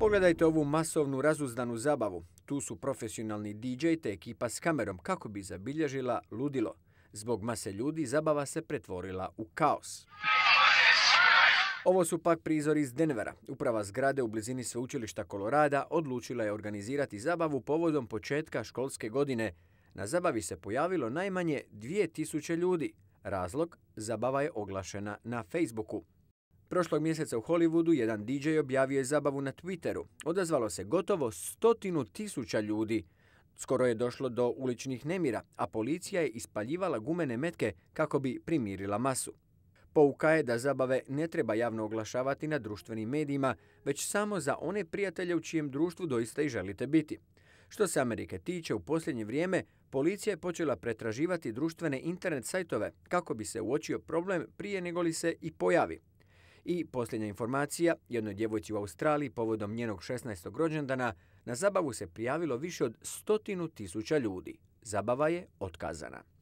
Pogledajte ovu masovnu razuzdanu zabavu. Tu su profesionalni DJ te ekipa s kamerom kako bi zabilježila ludilo. Zbog mase ljudi zabava se pretvorila u kaos. Ovo su pak prizori iz Denvera. Uprava zgrade u blizini sveučilišta Kolorada odlučila je organizirati zabavu povodom početka školske godine. Na zabavi se pojavilo najmanje 2000 ljudi. Razlog, zabava je oglašena na Facebooku. Prošlog mjeseca u Hollywoodu jedan DJ objavio je zabavu na Twitteru. Odazvalo se gotovo stotinu tisuća ljudi. Skoro je došlo do uličnih nemira, a policija je ispaljivala gumene metke kako bi primirila masu. Pouka je da zabave ne treba javno oglašavati na društvenim medijima, već samo za one prijatelje u čijem društvu doista i želite biti. Što se Amerike tiče, u posljednje vrijeme policija je počela pretraživati društvene internet sajtove kako bi se uočio problem prije nego li se i pojavi. I posljednja informacija, jednoj djevojci u Australiji povodom njenog 16. rođendana na zabavu se prijavilo više od stotinu tisuća ljudi. Zabava je otkazana.